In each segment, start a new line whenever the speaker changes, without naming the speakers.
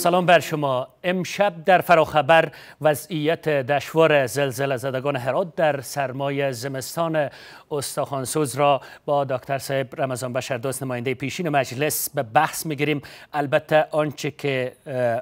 سلام بر شما امشب در فراخبر وضعیت دشوار زلزله زدگان هرات در سرمای زمستان استخوانسوز را با دکتر صاحب رمضان بشردوست نماینده پیشین مجلس به بحث میگیریم البته آنچه که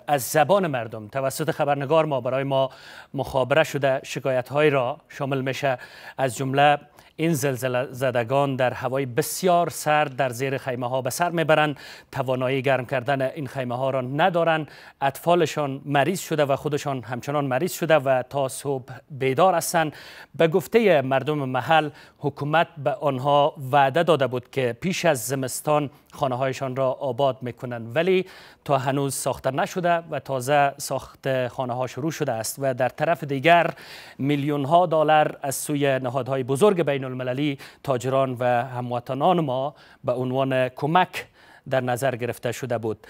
از زبان مردم توسط خبرنگار ما برای ما مخابره شده شکایت را شامل میشه از جمله این زلزله زدگان در هوای بسیار سرد در زیر خیمه ها به سر میبرند توانایی گرم کردن این خیمه ها را ندارند اطفالشان مریض شده و خودشان همچنان مریض شده و تا صبح بیدار هستند به گفته مردم محل حکومت به آنها وعده داده بود که پیش از زمستان خانه هایشان را آباد میکنند ولی تا هنوز ساخته نشده و تازه ساخت خانه ها شروع شده است و در طرف دیگر میلیون ها دلار از سوی نهادهای بزرگ بین المللی تاجران و هموطنان ما به عنوان کمک در نظر گرفته شده بود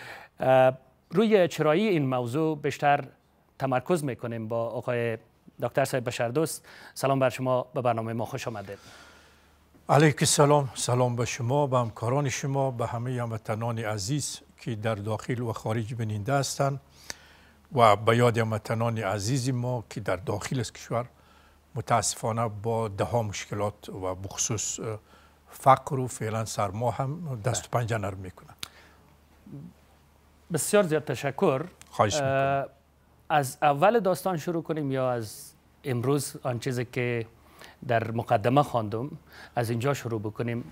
روی چرایی این موضوع بیشتر تمرکز میکنیم با آقای دکتر سید بشردوست سلام بر شما به برنامه ما خوش آمدید
علیک سلام سلام به شما به همکاران شما به همه هموطنان عزیز که در داخل و خارج بنینده هستند و به یاد هموطنان عزیز ما که در داخل از کشور متاسفانه با ده مشکلات و بخصوص فقر و فعلا سرما هم دست و پنجه نرم میکنه
بسیار زیاد تشکر خواهش از اول داستان شروع کنیم یا از امروز آن چیزی که در مقدمه خواندم از اینجا شروع بکنیم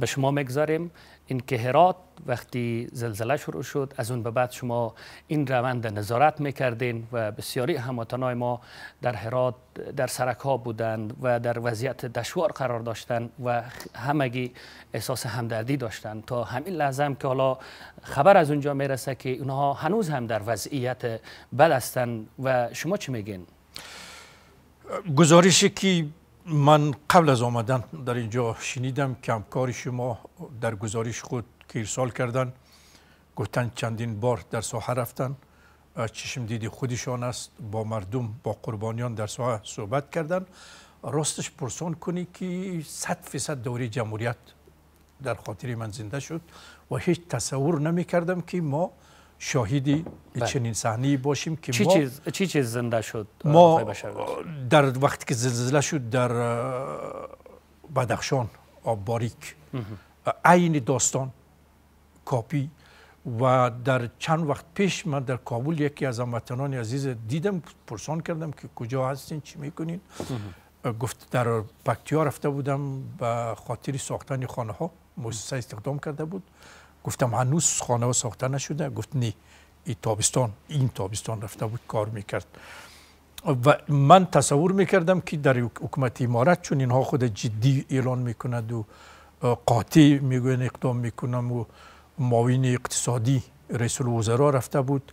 به شما میگذاریم این که هرات وقتی زلزله شروع شد از اون به بعد شما این روند نظارت میکردین و بسیاری هموطنای ما در هرات در سرک ها بودند و در وضعیت دشوار قرار داشتند و همگی احساس همدردی داشتند تا همین لحظه هم که حالا خبر از اونجا میرسه که اونها هنوز هم در وضعیت بد هستند و شما چی میگین؟
گزارشی که من قبل از آمدن در اینجا شنیدم که همکار شما در گزارش خود که ارسال کردن گفتن چندین بار در ساحه رفتن چشم دیدی خودشان است با مردم با قربانیان در ساحه صحبت کردن راستش پرسان کنی که صد فیصد دوری جمهوریت در خاطر من زنده شد و هیچ تصور نمی کردم که ما شاهدی بله. چنین صحنه باشیم که چی ما چیز
چی چیز زنده شد ما
در وقتی که زلزله شد در بدخشان آب باریک عین داستان کاپی و در چند وقت پیش من در کابل یکی از هموطنان عزیز دیدم پرسان کردم که کجا هستین چی میکنین گفت در پکتیا رفته بودم به خاطر ساختن خانه ها مؤسسه استخدام کرده بود گفتم هنوز خانه ساخته نشده گفت نه این تابستان این تابستان رفته بود کار میکرد و من تصور میکردم که در حکومت امارت چون اینها خود جدی اعلان میکند و قاطع میگوین اقدام میکنم و معاون اقتصادی رئیس الوزرا رفته بود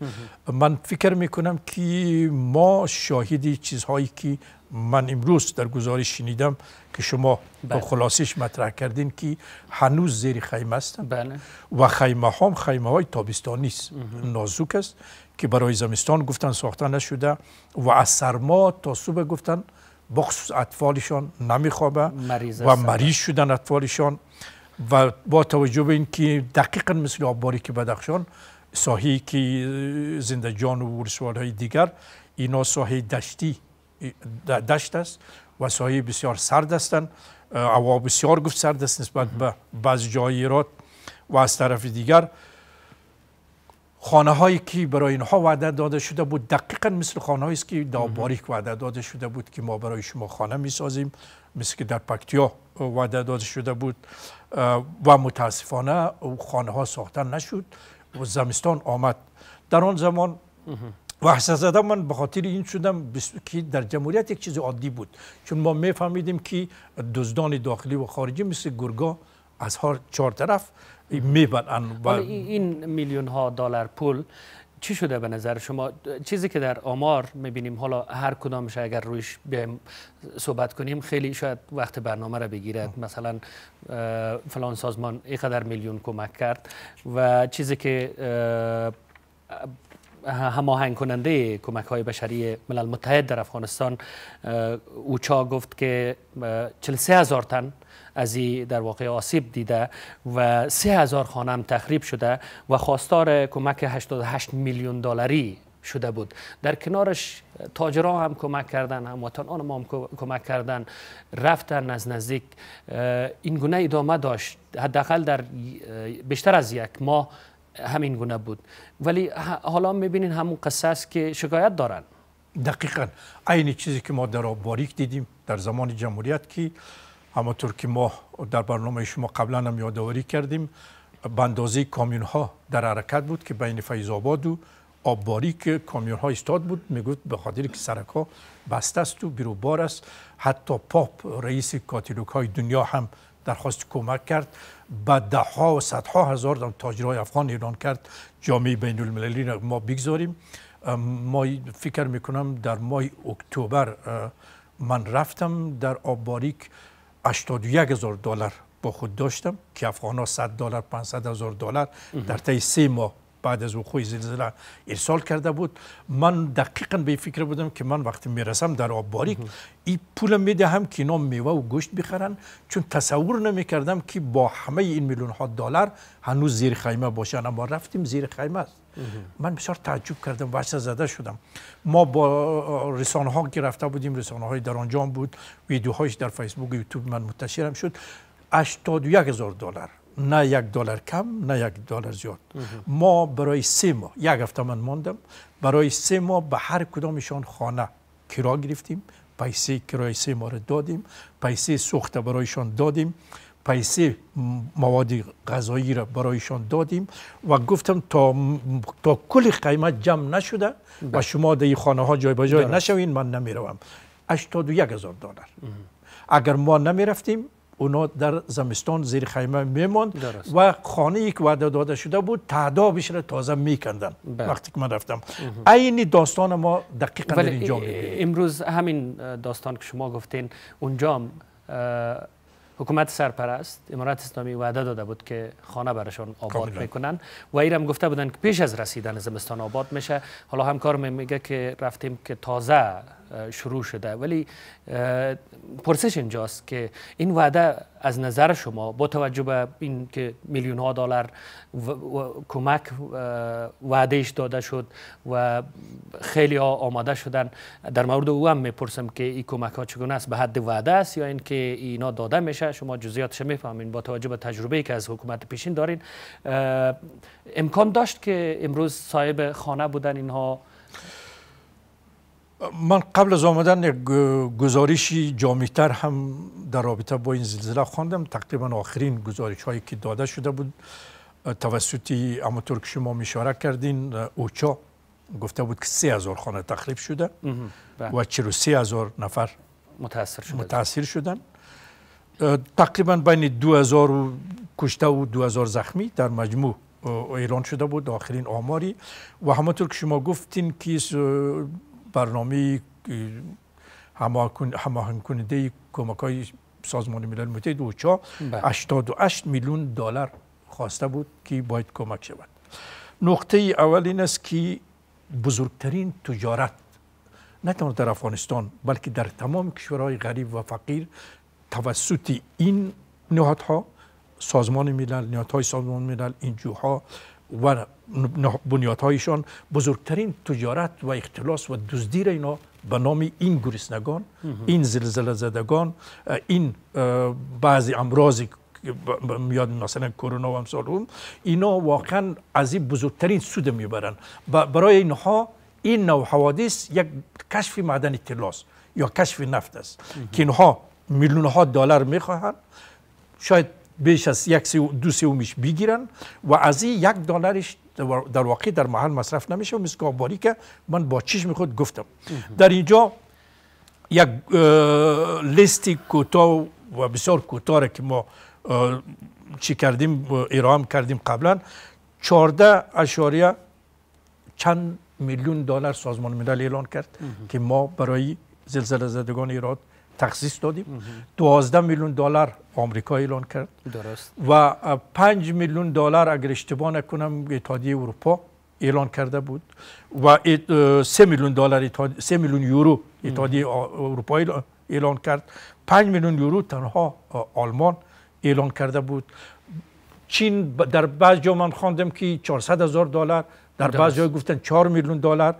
من فکر میکنم که ما شاهدی چیزهایی که من امروز در گزارش شنیدم که شما با بله. خلاصش مطرح کردین که هنوز زیر خیمه است بله. و خیمه هم خیمه های تابستانی است نازک است که برای زمستان گفتن ساخته نشده و از سرما تا صبح گفتن بخصوص اطفالشان نمیخوابه و مریض شدن اطفالشان و با توجه به اینکه دقیقا مثل آبباری که بدخشان ساحی که زندجان و ورسوال های دیگر اینا ساحی دشتی دشت است و ساحی بسیار سرد هستند اوا بسیار گفت سرد است نسبت به بعض جایی و از طرف دیگر خانه هایی که برای اینها وعده داده شده بود دقیقا مثل خانه است که در باریک وعده داده شده بود که ما برای شما خانه می سازیم مثل که در پکتیا وعده داده شده بود و متاسفانه خانه ها ساختن نشد و زمستان آمد در آن زمان و زده من به این شدم که در جمهوریت یک چیز عادی بود چون ما میفهمیدیم که دزدان داخلی و خارجی مثل گرگا از هر چهار طرف می این میلیون ها دلار پول چی شده به نظر
شما چیزی که در آمار میبینیم حالا هر کدامش اگر رویش بیایم صحبت کنیم خیلی شاید وقت برنامه را بگیرد مثلا فلان سازمان اینقدر میلیون کمک کرد و چیزی که هماهنگ کننده کمک های بشری ملل متحد در افغانستان اوچا گفت که 43 هزار تن از این در واقع آسیب دیده و 3000 هزار خانم تخریب شده و خواستار کمک 88 میلیون دلاری شده بود در کنارش تاجران هم کمک کردن هموطنان ما هم کمک کردن رفتن از نزدیک این گونه ادامه داشت حداقل در بیشتر از یک ماه همین گونه بود ولی حالا میبینین همون قصه است که شکایت دارن
دقیقا عین چیزی که ما در باریک دیدیم در زمان جمهوریت که همانطور که ما در برنامه شما قبلا هم یادآوری کردیم بندازه کامیون ها در حرکت بود که بین فیض آباد و آب باریک کامیون ها استاد بود میگفت به خاطر که سرک ها بسته است و بار است حتی پاپ رئیس کاتولیک های دنیا هم درخواست کمک کرد به ده ها و صد ها هزار تاجرهای افغان ایران کرد جامعه بین المللی را ما بگذاریم ما فکر میکنم در ماه اکتبر من رفتم در آباریک 81 هزار دلار با خود داشتم که افغان ها 100 دلار 500 هزار دلار در طی سه ماه بعد از وقوع زلزله ارسال کرده بود من دقیقا به فکر بودم که من وقتی میرسم در آب باریک این پول میدهم که اینا میوه و گوشت بخرن چون تصور نمیکردم که با همه این میلیون ها دلار هنوز زیر خیمه باشن اما رفتیم زیر خیمه من بسیار تعجب کردم و زده شدم ما با رسانه ها که رفته بودیم رسانه های در آنجا بود ویدیوهایش در فیسبوک و یوتیوب من منتشرم شد 81000 دلار نه یک دلار کم نه یک دلار زیاد ما برای سه ماه یک هفته من ماندم برای سه ماه به هر کدامشان خانه کرا گرفتیم پیسه کرای سه ما را دادیم پیسه سوخته برایشان دادیم پیسه مواد غذایی را برایشان دادیم و گفتم تا, تا کل قیمت جمع نشده و بله. شما در این خانه ها جای بجای نشوین من نمیروم 81 هزار دلار اگر ما نمیرفتیم اونا در زمستان زیر خیمه میموند و خانه ای که وعده داده شده بود تعدابش را تازه میکندن بله. وقتی که من رفتم این داستان ما دقیقا در اینجا امروز همین داستان که شما گفتین
اونجا حکومت سرپرست امارات اسلامی وعده داده بود که خانه برشان آباد میکنن و ایرم گفته بودن که پیش از رسیدن زمستان آباد میشه حالا همکار میگه که رفتیم که تازه شروع شده ولی پرسش اینجاست که این وعده از نظر شما با توجه به این که میلیون ها دلار کمک وعدهش داده شد و خیلی ها آماده شدن در مورد او هم میپرسم که این کمک ها چگونه است به حد وعده است یا اینکه اینا داده میشه شما جزئیاتش میفهمین با توجه به تجربه که از حکومت پیشین دارین امکان داشت که امروز صاحب خانه بودن اینها
من قبل از آمدن یک گزارشی جامعتر هم در رابطه با این زلزله خواندم تقریبا آخرین گزارش هایی که داده شده بود توسطی همونطور که شما میشارک کردین اوچا گفته بود که سه هزار خانه تخریب شده بله. و چرا سه هزار نفر متاثر شدن متاثر شدن تقریبا بین دو هزار و کشته و دو هزار زخمی در مجموع ایران شده بود آخرین آماری و همانطور که شما گفتین که برنامه هماهنگ کننده کمک های سازمان ملل متحد چا 88 میلیون دلار خواسته بود که باید کمک شود نقطه اول این است که بزرگترین تجارت نه تنها در افغانستان بلکه در تمام کشورهای غریب و فقیر توسط این نهادها سازمان ملل نهادهای سازمان ملل این جوها و بنیادهایشان بزرگترین تجارت و اختلاس و دزدی را اینا به نام این گرسنگان این زلزله زدگان این بعضی امراضی میاد مثلا کرونا و امثال اینا واقعا از این بزرگترین سود میبرن برای اینها این نوع حوادث یک کشف معدن تلاس یا کشف نفت است که اینها میلیون ها دلار میخواهند شاید بیش از یک سیو دو میش بگیرن و از این یک دلارش در واقع در محل مصرف نمیشه و مثل باری که من با چشم خود گفتم در اینجا یک لیستی کوتاه و بسیار کوتاه که ما چی کردیم ایرام کردیم قبلا 14 اشاریه چند میلیون دلار سازمان ملل اعلان کرد که ما برای زلزله زدگان ایران تخصیص دادیم 12 میلیون دلار آمریکا اعلان کرد درست و 5 میلیون دلار اگر اشتباه نکنم اتحادیه اروپا اعلان کرده بود و 3 میلیون دلار 3 میلیون یورو اتحادیه اروپا اعلان کرد 5 میلیون یورو تنها آلمان اعلان کرده بود چین در بعض جا من خواندم که 400 هزار دلار در بعض جا گفتن 4 میلیون دلار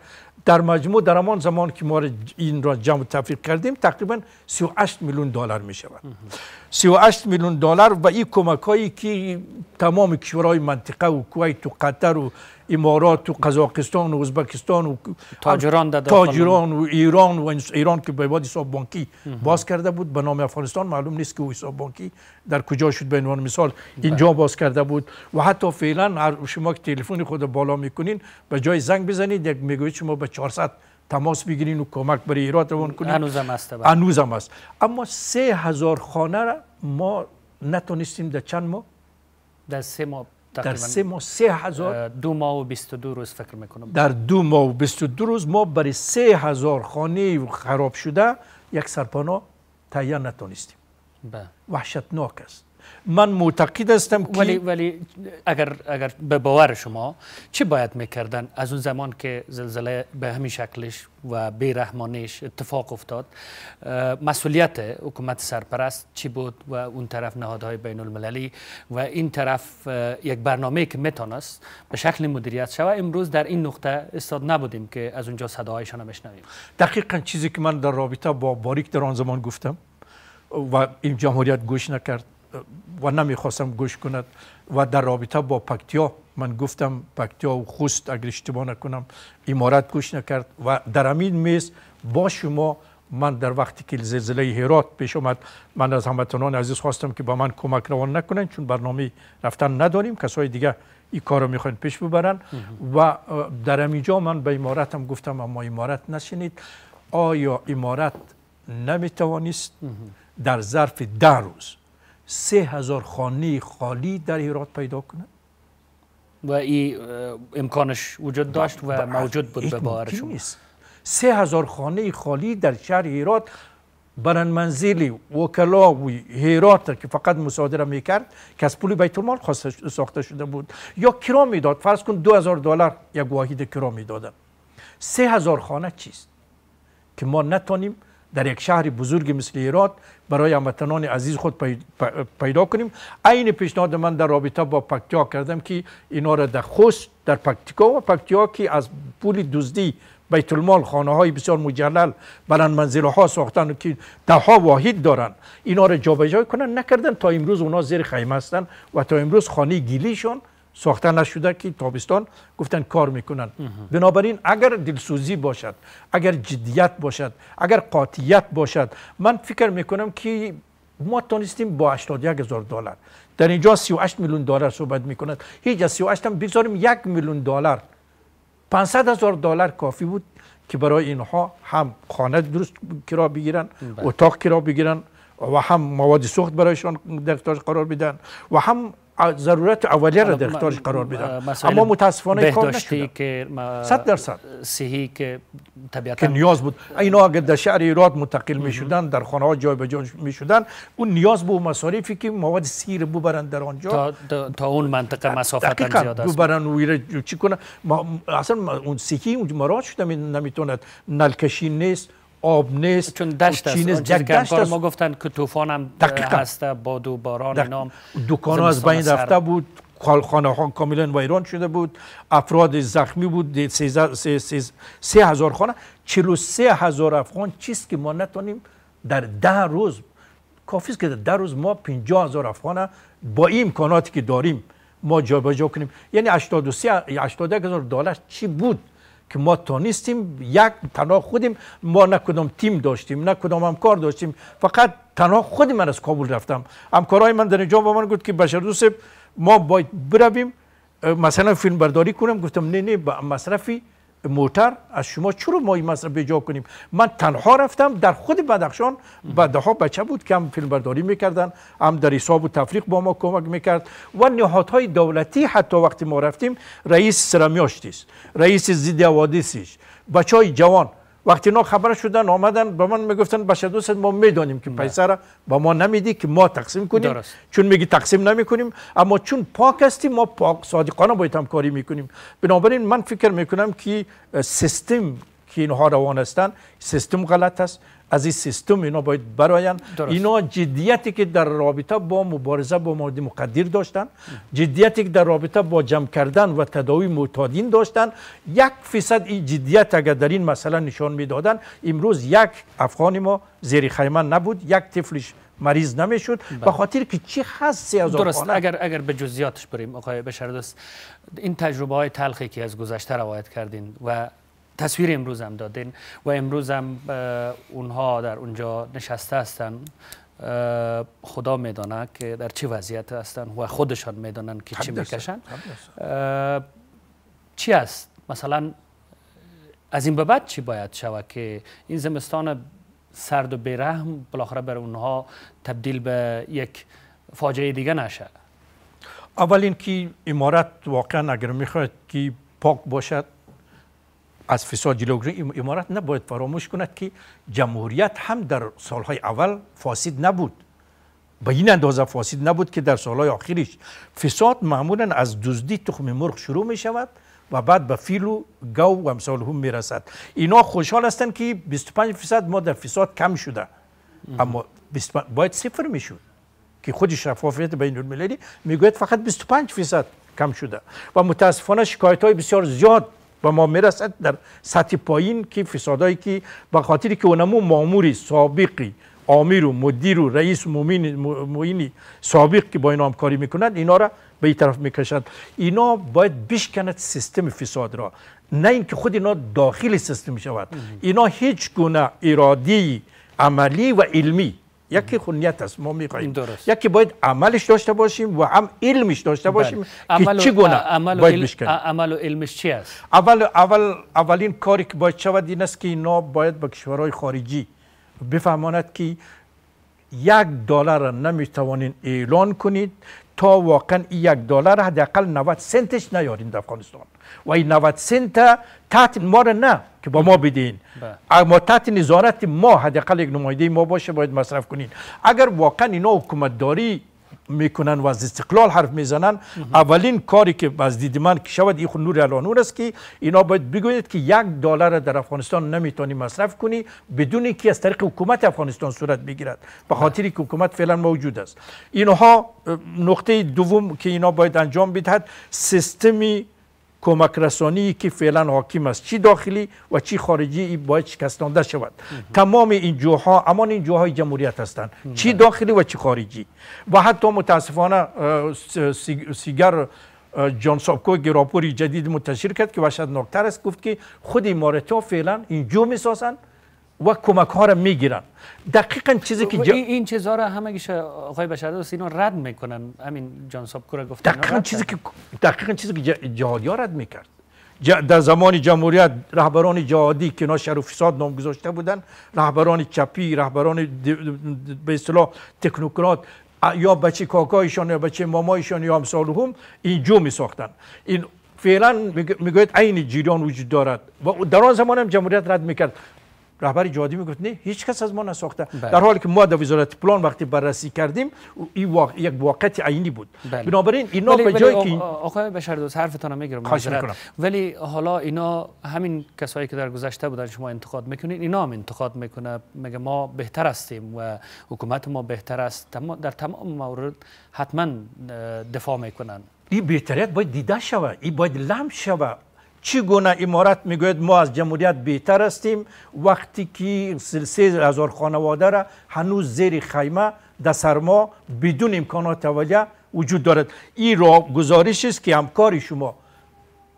در مجموع در همان زمان که ما این را جمع تفریق کردیم تقریبا 38 میلیون دلار می شود 38 میلیون دلار و این کمک هایی که تمام کشورهای منطقه و کویت و قطر و امارات و قزاقستان و ازبکستان و تاجران, تاجران و ایران و ایران که به بعد بانکی باز کرده بود به نام افغانستان معلوم نیست که او حساب بانکی در کجا شد به عنوان مثال بله. اینجا باز کرده بود و حتی فعلا شما که تلفن خود بالا میکنین به جای زنگ بزنید یک میگویید شما به 400 تماس بگیرین و کمک برای ایراد روان کنین انوز هم است است بله. اما سه هزار خانه را ما نتونستیم در چند ماه در سه ماه در سه ماه سه هزار دو ماه و دو روز فکر میکنم در دو ماه و دو روز ما برای سه هزار خانه خراب شده یک سرپناه تهیه نتونستیم به وحشتناک است من معتقد هستم ولی
ولی اگر اگر به باور شما چه باید میکردن از اون زمان که زلزله به همین شکلش و بیرحمانیش اتفاق افتاد مسئولیت حکومت سرپرست چی بود و اون طرف نهادهای بین المللی و این طرف یک برنامه که میتونست به شکل مدیریت شود امروز در این نقطه استاد نبودیم که از اونجا صداهایشان رو بشنویم
دقیقا چیزی که من در رابطه با باریک در آن زمان گفتم و این جمهوریت گوش نکرد و نمیخواستم گوش کند و در رابطه با پکتیا من گفتم پکتیا و خوست اگر اشتباه نکنم امارت گوش نکرد و در امین میز با شما من در وقتی که زلزله هرات پیش اومد من از هموطنان عزیز خواستم که با من کمک روان نکنن چون برنامه رفتن نداریم کسای دیگه این کار رو میخواین پیش ببرن و در امیجا من به امارتم گفتم اما امارت نشینید آیا امارت نمیتوانست در ظرف ده روز سه هزار خانه خالی در هرات پیدا کنه و
این امکانش وجود داشت و موجود بود به باور
شما سه هزار خانه خالی در شهر هرات برن منزلی وکلا و هرات که فقط مصادره میکرد که از پول بیت المال ساخته شده بود یا کرا میداد فرض کن دو هزار دلار یک واحد کرا میداد سه هزار خانه چیست که ما نتانیم در یک شهر بزرگ مثل ایراد برای امتنان عزیز خود پیدا کنیم عین پیشنهاد من در رابطه با پکتیا کردم که اینا را در خوست در پکتیکا و پکتیا که از پول دزدی بیت المال خانه های بسیار مجلل بلند منزله ها ساختن که ده ها واحد دارن اینا را جابجا کنن نکردن تا امروز اونا زیر خیمه هستن و تا امروز خانه گیلیشون ساخته نشده که تابستان گفتن کار میکنن بنابراین اگر دلسوزی باشد اگر جدیت باشد اگر قاطیت باشد من فکر میکنم که ما تانستیم با 81 هزار دلار در اینجا 38 میلیون دلار صحبت میکنند هیچ از 38 هم یک میلیون دلار 500 هزار دلار کافی بود که برای اینها هم خانه درست کرا بگیرن بله. اتاق کرا بگیرن و هم مواد سخت برایشان در قرار بدن و هم ضرورت اولیه را در اختیارش قرار بده اما متاسفانه کار نشده که صد درصد صحی که طبیعتا که نیاز بود اینا اگر در شهر ایراد متقل می شدن در خانه ها جای به جای می شدن اون نیاز به مصارفی که مواد سیر ببرند در آنجا تا, تا, اون
منطقه مسافت زیاد است
ببرن ویر چی کنن اصلا اون صحی اون مراد شده نمیتوند نلکشی نیست آب نیست چون دشت است دشت, ما گفتن
که طوفان هم هست باد و باران
نام، دکان ها از بین رفته بود کارخانه ها کاملا ایران شده بود افراد زخمی بود سه هزار خانه چلو سه هزار افغان چیست که ما نتونیم در ده روز کافیست که در روز ما پینجا هزار افغان با این امکاناتی که داریم ما جابجا کنیم یعنی 83 هزار دلار چی بود که ما تا نیستیم یک تنها خودیم ما نه کدام تیم داشتیم نه کدام همکار داشتیم فقط تنها خود من از کابل رفتم همکارای من در اینجا با من گفت که بشر ما باید برویم مثلا فیلم برداری کنم گفتم نه نه مصرفی موتر از شما چرا ما این مسئله بجا کنیم من تنها رفتم در خود بدخشان بدها ها بچه بود که هم فیلم برداری میکردن هم در حساب و تفریق با ما کمک میکرد و نهادهای دولتی حتی وقتی ما رفتیم رئیس سرمیاشتیست رئیس زید بچه های جوان وقتی نو خبر شدن آمدن به من میگفتن بشه دوست ما میدانیم که پیسه را به ما نمیدی که ما تقسیم کنیم چون میگی تقسیم نمیکنیم اما چون پاک هستی ما پاک صادقانه باید هم کاری میکنیم بنابراین من فکر میکنم که سیستم که اینها روان سیستم غلط است از این سیستم اینا باید براین اینا جدیتی که در رابطه با مبارزه با مواد مقدر داشتن جدیتی که در رابطه با جمع کردن و تداوی معتادین داشتن یک فیصد این جدیت اگر در این مسئله نشان میدادن امروز یک افغانی ما زیر خیمه نبود یک تفلش مریض نمیشد به بله. خاطر که چی خاصی از درست اگر
اگر به جزئیاتش بریم آقای بشردست این تجربه های تلخی که از گذشته روایت کردین و تصویر امروز هم دادین و امروز هم اونها در اونجا نشسته هستن خدا میدانه که در چه وضعیت هستن و خودشان میدانن که چی میکشن چی است مثلا از این به بعد چی باید شود که این زمستان سرد و بیرحم بالاخره بر اونها تبدیل به یک فاجعه دیگه نشه
اول اینکه امارت واقعا اگر میخواید که پاک باشد از فساد جلوگیری امارت نباید فراموش کند که جمهوریت هم در سالهای اول فاسد نبود به این اندازه فاسد نبود که در سالهای آخریش فساد معمولا از دزدی تخم مرغ شروع می شود و بعد به فیل و گو و امثال هم می رسد اینا خوشحال هستند که 25 فیصد ما در فساد کم شده اما باید صفر می شود که خود شفافیت بین المللی گوید فقط 25 فیصد کم شده و متاسفانه شکایت های بسیار زیاد و ما میرسد در سطح پایین که فسادایی که به خاطر که اونمو ماموری سابقی آمیر و مدیر و رئیس مومین موینی سابق که با اینا کاری میکنند اینا را به این طرف میکشند اینا باید بشکند سیستم فساد را نه اینکه خود اینا داخل سیستم شود اینا هیچ گونه ارادی عملی و علمی یکی خونیت است ما یا یکی باید عملش داشته باشیم و هم علمش داشته بله. باشیم که چی گونه باید بشکنیم عمل و علمش چی است اول اول اولین کاری که باید شود این است که اینا باید به کشورهای خارجی بفهماند که یک دلار نمیتوانید اعلان کنید تا واقعا یک دلار حداقل 90 سنتش نیارین در افغانستان و این 90 سنت تحت ما را نه که با ما بدین بله. اما تحت نظارت ما حداقل یک نماینده ما باشه باید مصرف کنین اگر واقعا اینا حکومت داری میکنن و از استقلال حرف میزنن اولین کاری که از دید من که شود این نور الانور است که اینا باید بگویید که یک دلار در افغانستان نمیتونی مصرف کنی بدون اینکه از طریق حکومت افغانستان صورت بگیرد به خاطری که حکومت فعلا موجود است اینها نقطه دوم که اینا باید انجام بدهد سیستمی کمک که فعلا حاکم است چی داخلی و چی خارجی باید شکستانده شود تمام این جوها امان این جوهای جمهوریت هستند چی بله. داخلی و چی خارجی و حتی متاسفانه سیگر جان سابکو گراپوری جدید منتشر کرد که وحشتناکتر است گفت که خود ها فعلا این جو میسازند و کمک ها را میگیرن دقیقا چیزی که این
چیزها را همگیش آقای اینا رد میکنن همین جان سابکو گفتن دقیقا چیزی که
دقیقا چیزی که جهادی ها رد میکرد در زمان جمهوریت رهبران جهادی که اینا و فساد نام گذاشته بودن رهبران چپی رهبران به اصطلاح تکنوکرات یا بچه کاکایشان یا بچه مامایشان یا هم این جو می ساختن این فعلا میگوید عین جریان وجود دارد و در آن زمان هم جمهوریت رد میکرد رهبری جادی میگفت نه هیچ کس از ما نساخته بله. در حالی که ما در وزارت پلان وقتی بررسی کردیم این واقع یک واقعیت عینی بود بله. بنابراین اینا به جایی که
آقای بشردوست حرفتون رو میگیرم ولی حالا اینا همین کسایی که در گذشته بودن شما انتقاد میکنین اینا هم انتقاد میکنه میگه ما بهتر هستیم و حکومت ما بهتر است در تمام مورد حتما دفاع میکنن
این بهتریت باید دیده شود این باید لمس شود چی گونه امارت میگوید ما از جمهوریت بهتر هستیم وقتی که سه هزار خانواده را هنوز زیر خیمه در سرما بدون امکانات اولیه وجود دارد این را گزارش است که همکار شما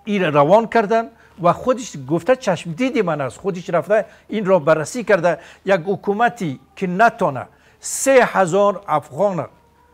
این را روان کردن و خودش گفته چشم دیدی من است خودش رفته این را بررسی کرده یک حکومتی که نتانه سه هزار افغان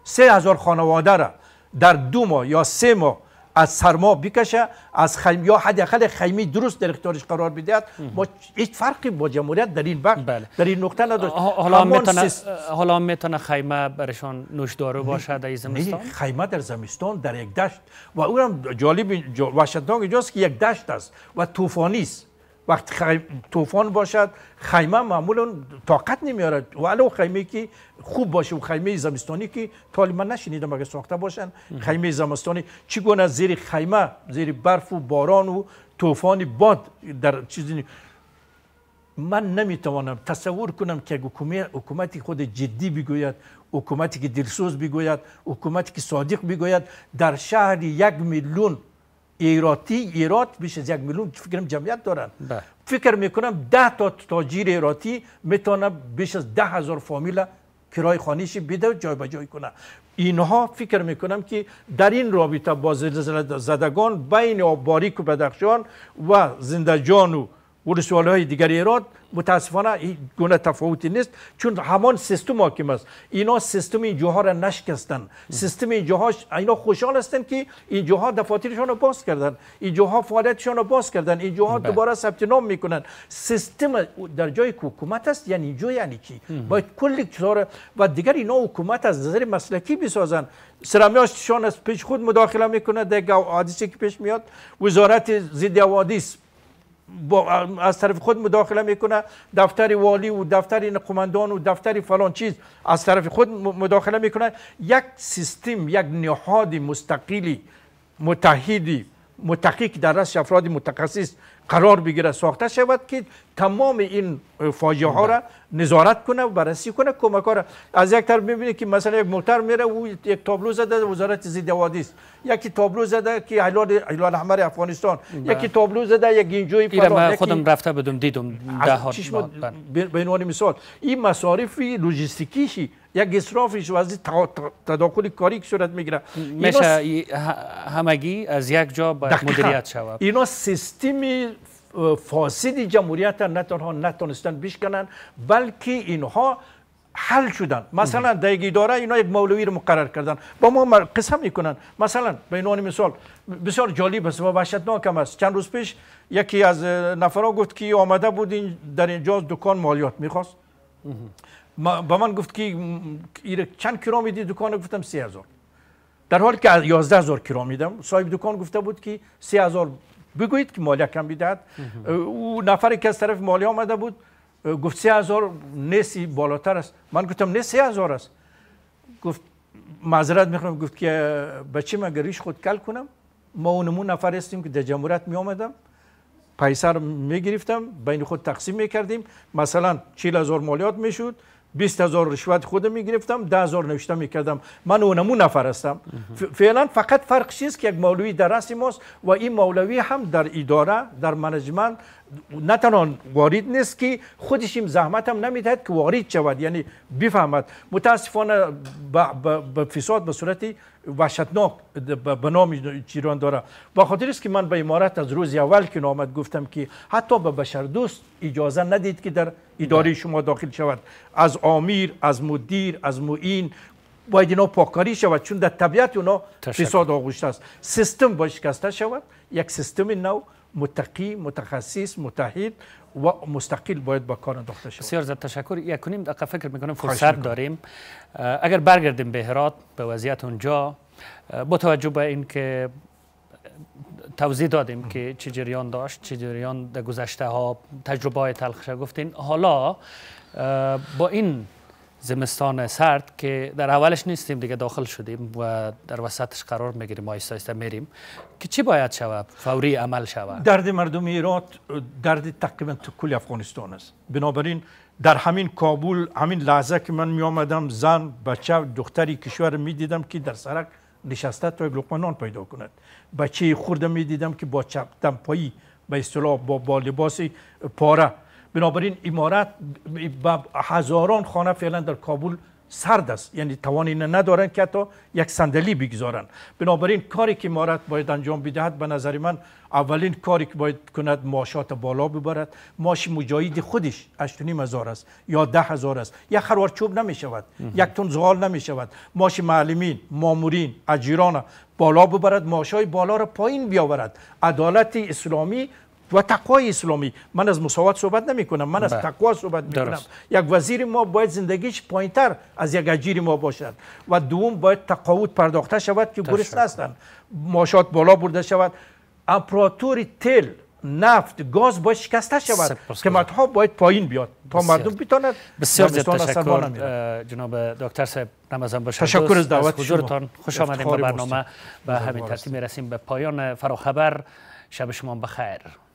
سه هزار خانواده را در دو ماه یا سه ماه از سرما بکشه از خیم یا حداقل خیمه درست در اختیارش قرار بدهد ما هیچ فرقی با جمهوریت در این بخش بله. در این نقطه نداشت حالا میتونه حالا میتونه خیمه برشان نوشدارو باشه در زمستان خیمه در زمستان در یک دشت و اونم جالب جا... وحشتناک که یک دشت است و طوفانی است وقتی خی... طوفان باشد خیمه معمولا طاقت نمیاره ولو خیمه که خوب باشه و خیمه زمستانی که تالی من نشنیدم اگه ساخته باشن خیمه زمستانی چگونه زیر خیمه زیر برف و باران و طوفان باد در چیزی من نمیتوانم تصور کنم که حکومتی خود جدی بگوید حکومتی که دلسوز بگوید حکومتی که صادق بگوید در شهر یک میلیون ایراتی ایرات بیش از یک میلیون فکرم جمعیت دارن بله. فکر میکنم ده تا تاجیر ایراتی میتونه بیش از ده هزار فامیل کرای خانیشی بده و جای بجای کنه اینها فکر میکنم که در این رابطه با زلزله زدگان بین آباریک و بدخشان و زندجان و ورسوال های دیگر ایراد متاسفانه این گونه تفاوتی نیست چون همان سیستم حاکم است اینا سیستم این جوها را نشکستن سیستم این جوهاش اینا خوشحال هستند که این جوها دفاترشان را باز کردن این جوها فعالیتشان را باز کردن این جوها دوباره ثبت نام میکنن سیستم در جای حکومت است یعنی جو یعنی چی باید کل چطور و دیگر اینا حکومت از نظر مسلکی بسازن سرامیاششان از پیش خود مداخله میکنه دیگه حادثه که پیش میاد وزارت ضد با از طرف خود مداخله میکنه دفتر والی و دفتر قماندان و دفتر فلان چیز از طرف خود مداخله میکنه یک سیستم یک نهاد مستقلی متحدی متقیق در رست افراد متخصص قرار بگیره ساخته شود که تمام این فاجعه ها را نظارت کنه و بررسی کنه کمک را از یک طرف میبینید که مثلا یک محتر میره و یک تابلو زده وزارت وادی است یکی تابلو زده که حلال, حلال احمر افغانستان بله. یکی تابلو زده یک گنجوی فلان خودم رفته
بدم دیدم ده ها
بله. به عنوان مثال این مصارفی لوجستیکی یک اصرافش و از تداخل کاری که صورت میگیره میشه همگی از یک جا باید مدیریت شود اینا سیستمی فاسد جمهوریت نه تنها نتونستن بشکنن بلکه اینها حل شدن مثلا در اینا یک مولوی رو مقرر کردن با ما قسم میکنن مثلا به عنوان مثال بسیار جالب است و وحشتناک هم است چند روز پیش یکی از نفرها گفت که آمده بود در اینجا دکان مالیات میخواست به من گفت که چند کرا میدی دکان گفتم سی هزار در حال که یازده هزار کرا میدم صاحب دکان گفته بود که سی هزار بگویید که مالیه کم بیدهد او نفر که از طرف مالیه آمده بود گفت سی هزار نیستی بالاتر است من گفتم نه سی هزار است گفت معذرت میخوام گفت که بچه من گریش خود کل کنم ما اونمون نفر هستیم که در جمهوریت می آمدم پیسه می گرفتم بین خود تقسیم می کردیم مثلا چیل هزار مالیات می 20 هزار رشوت خود میگرفتم 10 هزار نوشته میکردم من اونمو نفر هستم فعلا فقط فرق چیز که یک مولوی در ماست و این مولوی هم در اداره در منجمن نه تنها وارد نیست که خودشیم زحمت هم نمیدهد که وارد شود یعنی بفهمد متاسفانه به فساد به صورت وحشتناک به نام چیران داره با خاطر که من به امارت از روز اول که نامد گفتم که حتی به بشر دوست اجازه ندید که در اداره شما داخل شود از آمیر از مدیر از معین باید اینا پاکاری شود چون در طبیعت اونا فساد آغوشته است سیستم شکسته شود یک سیستم نو متقی متخصص متحد و مستقل باید با کار انداخته شود بسیار زیاد تشکر یک کنیم دقیقه فکر میکنم فرصت داریم
اگر برگردیم به هرات به وضعیت اونجا با توجه به که توضیح دادیم که چه جریان داشت چه جریان در گذشته ها تجربه های تلخشه گفتین حالا با این زمستان سرد که در اولش نیستیم دیگه داخل شدیم و در وسطش قرار میگیریم آیستا آیستا میریم
که چی باید شود فوری عمل شود درد مردم ایران درد تقریبا تو کل افغانستان است بنابراین در همین کابل همین لحظه که من می آمدم زن بچه دختری کشور می دیدم که در سرک نشسته تا لقمه پیدا کند بچه خورده می دیدم که با چپ دمپایی به اصطلاح با, با لباس پاره بنابراین امارت با هزاران خانه فعلا در کابل سرد است یعنی توانی ندارن که حتی یک صندلی بگذارن بنابراین کاری که امارت باید انجام بدهد به نظر من اولین کاری که باید کند ماشات بالا ببرد ماش مجاید خودش 8 هزار است یا ده هزار است یک خروار چوب نمی شود یک تن زغال نمی شود ماش معلمین مامورین اجیران بالا ببرد ماشای بالا را پایین بیاورد عدالت اسلامی و تقوای اسلامی من از مساوات صحبت نمی کنم من از بله. تقوا صحبت می کنم یک وزیر ما باید زندگیش پایینتر از یک اجیر ما باشد و دوم باید تقاوت پرداخته شود که گرسنه هستند ماشات بالا برده شود امپراتوری تل نفت گاز باید شکسته شود قیمت ها باید پایین بیاد تا مردم بتواند بسیار تشکر
جناب دکتر صاحب رمضان باشه تشکر از دعوت حضورتان خوش آمدیم به برنامه و همین ترتیب میرسیم به پایان فراخبر شب شما بخیر